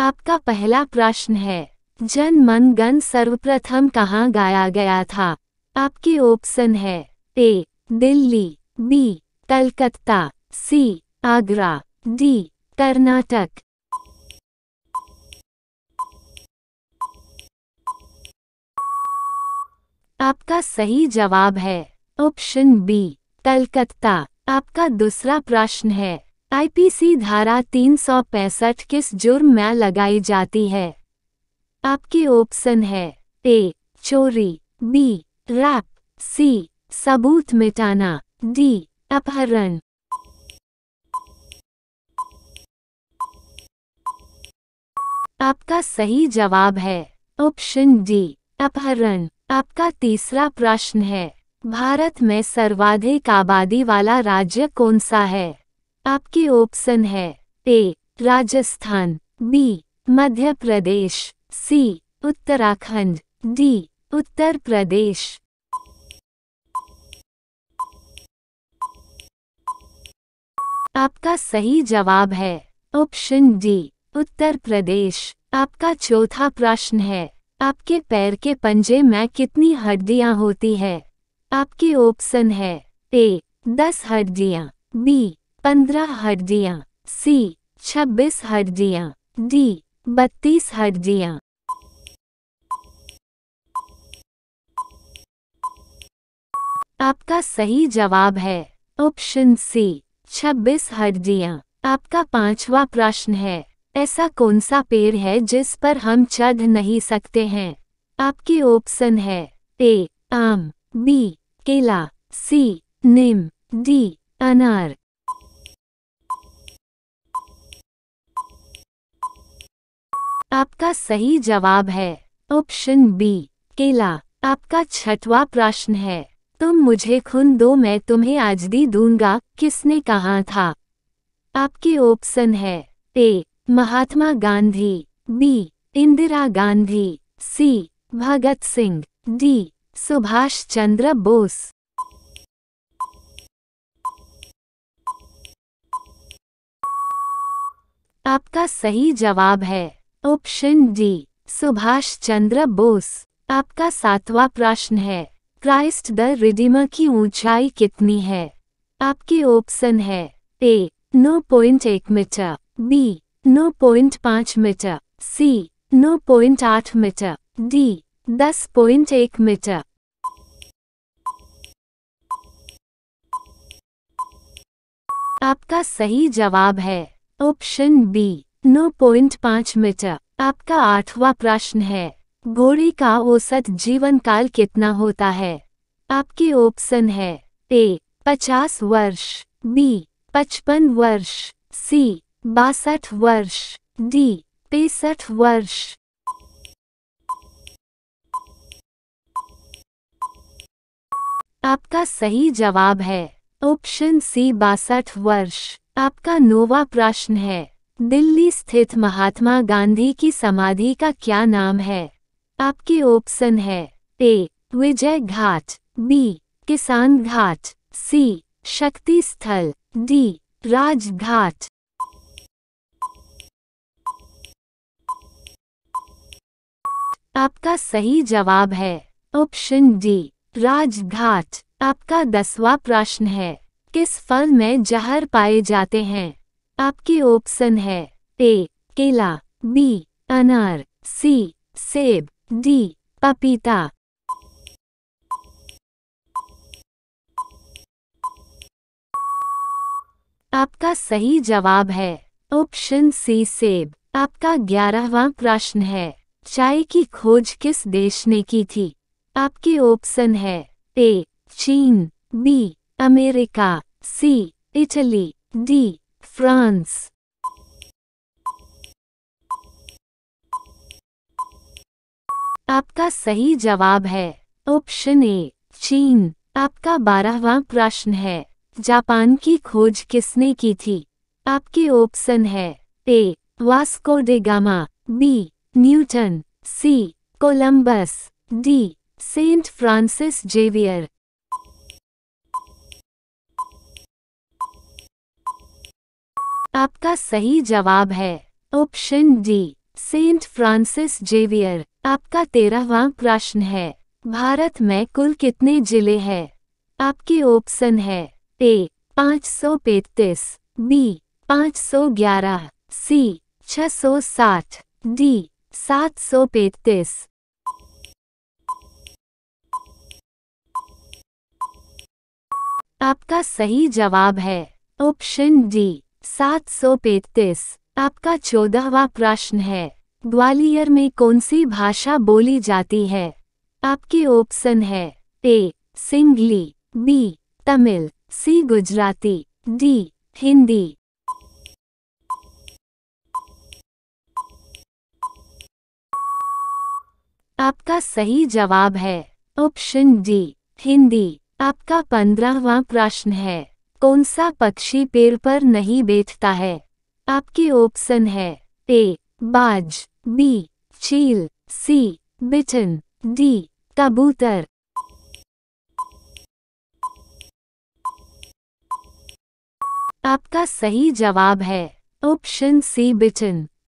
आपका पहला प्रश्न है जन मन गण सर्वप्रथम कहाँ गाया गया था आपके ऑप्शन है A Delhi B Calcutta C Agra D Karnataka आपका सही जवाब है ऑप्शन बी कलकत्ता आपका दूसरा प्रश्न है आईपीसी धारा तीन सौ पैंसठ किस जुर्म में लगाई जाती है आपके ऑप्शन है ए चोरी बी रैप सी सबूत मिटाना डी अपहरण आपका सही जवाब है ऑप्शन डी अपहरण आपका तीसरा प्रश्न है भारत में सर्वाधिक आबादी वाला राज्य कौन सा है आपके ऑप्शन है A Rajasthan B Madhya Pradesh C Uttarakhand D Uttar Pradesh आपका सही जवाब है ऑप्शन डी उत्तर प्रदेश आपका चौथा प्रश्न है आपके पैर के पंजे में कितनी हड्डियां होती है आपके ऑप्शन है ए दस हड्डियां बी पंद्रह हड्डियाँ सी छब्बीस हड्डियाँ डी बत्तीस हड्डियाँ आपका सही जवाब है ऑप्शन सी छब्बीस हड्डियाँ आपका पांचवा प्रश्न है ऐसा कौन सा पेड़ है जिस पर हम चढ़ नहीं सकते हैं आपके ऑप्शन है ए आम बी केला सी निम डी अनार आपका सही जवाब है ऑप्शन बी केला आपका छठवा प्रश्न है तुम मुझे खुन दो मैं तुम्हें आज दी दूंगा किसने कहा था आपके ऑप्शन है A Mahatma Gandhi B Indira Gandhi C Bhagat Singh D Subhash Chandra Bose आपका सही जवाब है ऑप्शन डी सुभाष चंद्र बोस आपका सातवां प्रश्न है क्राइस्ट द रिडीमर की ऊंचाई कितनी है आपके ऑप्शन है A 9.1 metre B 9.5 metre C 9.8 metre D 10.1 metre आपका सही जवाब है ऑप्शन बी नौ पॉइंट पाँच मीटर आपका आठवां प्रश्न है घोड़ी का औसत जीवन काल कितना होता है आपके ऑप्शन है ए पचास वर्ष बी पचपन वर्ष सी बासठ वर्ष डी पैंसठ वर्ष आपका सही जवाब है ऑप्शन सी बासठ वर्ष आपका नोवा प्रश्न है दिल्ली स्थित महात्मा गांधी की समाधि का क्या नाम है आपके ऑप्शन है ए विजय घाट बी किसान घाट सी शक्ति स्थल डी राजघाट आपका सही जवाब है ऑप्शन डी राजघाट आपका दसवां प्रश्न है किस फल में जहर पाए जाते हैं आपके ऑप्शन है ए केला बी अनार सी सेब डी पपीता आपका सही जवाब है ऑप्शन सी सेब आपका ग्यारहवा प्रश्न है चाय की खोज किस देश ने की थी आपके ऑप्शन है ए चीन B America C Italy D France आपका सही जवाब है ऑप्शन ए चीन आपका बारहवा प्रश्न है जापान की खोज किसने की थी आपके ऑप्शन है A Vasco da Gama B Newton C Columbus D Saint Francis Xavier आपका सही जवाब है option D Saint Francis Xavier आपका तेरहवा प्रश्न है भारत में कुल कितने जिले हैं आपके ऑप्शन है ए पाँच सौ पैतीस बी पाँच सौ ग्यारह सी छ सौ साठ डी सात सौ पैतीस आपका सही जवाब है ऑप्शन डी सात सौ पैंतीस आपका चौदहवा प्रश्न है ग्वालियर में कौन सी भाषा बोली जाती है आपके ऑप्शन है ए सिंगली B Tamil C Gujarati D Hindi आपका सही जवाब है ऑप्शन डी हिंदी आपका पंद्रहवा प्रश्न है कौन सा पक्षी पेड़ पर नहीं बैठता है आपके ऑप्शन है ए बाज बी चील सी बिटन डी कबूतर आपका सही जवाब है ऑप्शन सी बिटन